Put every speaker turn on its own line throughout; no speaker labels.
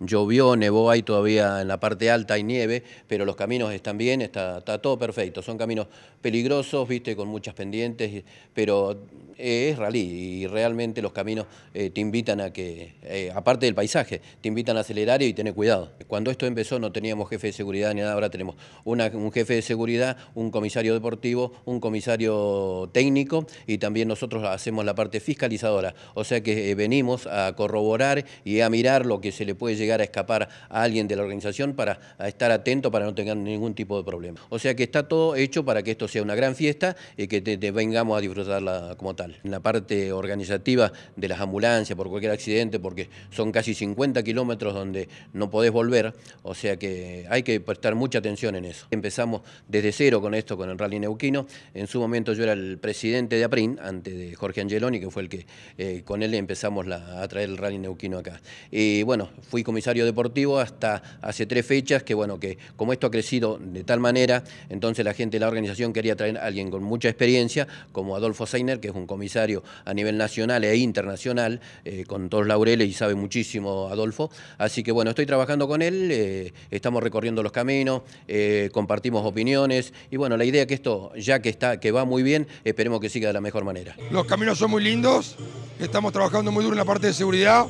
llovió, nevó, ahí todavía en la parte alta, hay nieve, pero los caminos están bien, está, está todo perfecto. Son caminos peligrosos, viste, con muchas pendientes, pero es rally y realmente los caminos eh, te invitan a que, eh, aparte del paisaje, te invitan a acelerar y tener cuidado. Cuando esto empezó no teníamos jefe de seguridad ni nada, ahora tenemos un jefe de seguridad, un comisario deportivo, un comisario técnico y también nosotros hacemos la parte fiscalizadora. O sea que eh, venimos a corroborar y a mirar lo que se le puede llegar a escapar a alguien de la organización para estar atento para no tener ningún tipo de problema. O sea que está todo hecho para que esto sea una gran fiesta y que te vengamos a disfrutarla como tal. En la parte organizativa de las ambulancias, por cualquier accidente, porque son casi 50 kilómetros donde no podés volver, o sea que hay que prestar mucha atención en eso. Empezamos desde cero con esto, con el Rally Neuquino. En su momento yo era el presidente de APRIN, antes de Jorge Angeloni, que fue el que eh, con él empezamos a traer el Rally Neuquino acá. Y bueno, fui comisario deportivo hasta hace tres fechas, que bueno, que como esto ha crecido de tal manera, entonces la gente de la organización quería traer a alguien con mucha experiencia, como Adolfo Seiner, que es un comisario a nivel nacional e internacional, eh, con todos laureles y sabe muchísimo Adolfo. Así que bueno, estoy trabajando con él, eh, estamos recorriendo los caminos, eh, compartimos opiniones y bueno, la idea es que esto, ya que, está, que va muy bien, esperemos que siga de la mejor manera.
Los caminos son muy lindos, estamos trabajando muy duro en la parte de seguridad,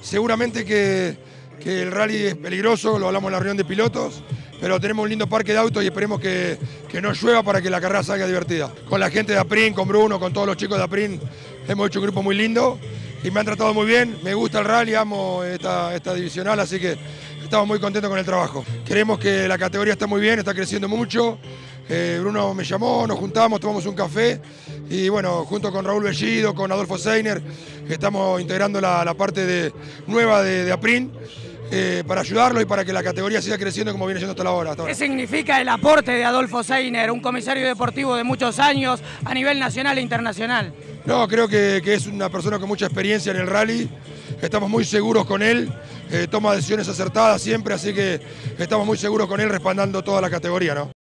seguramente que, que el rally es peligroso, lo hablamos en la reunión de pilotos pero tenemos un lindo parque de autos y esperemos que, que no llueva para que la carrera salga divertida. Con la gente de APRIN, con Bruno, con todos los chicos de APRIN, hemos hecho un grupo muy lindo y me han tratado muy bien, me gusta el rally, amo esta, esta divisional, así que estamos muy contentos con el trabajo. Creemos que la categoría está muy bien, está creciendo mucho. Eh, Bruno me llamó, nos juntamos, tomamos un café y bueno, junto con Raúl Bellido, con Adolfo Seiner, estamos integrando la, parte de, nueva de, de APRIN eh, para ayudarlo y para que la categoría siga creciendo como viene siendo hasta la hora. ¿Qué significa el aporte de Adolfo Seiner, un comisario deportivo de muchos años a nivel nacional e internacional? No, creo que, es una persona con mucha experiencia en el rally, estamos muy seguros con él, eh, toma decisiones acertadas siempre, así que estamos muy seguros con él respaldando toda la categoría, ¿no?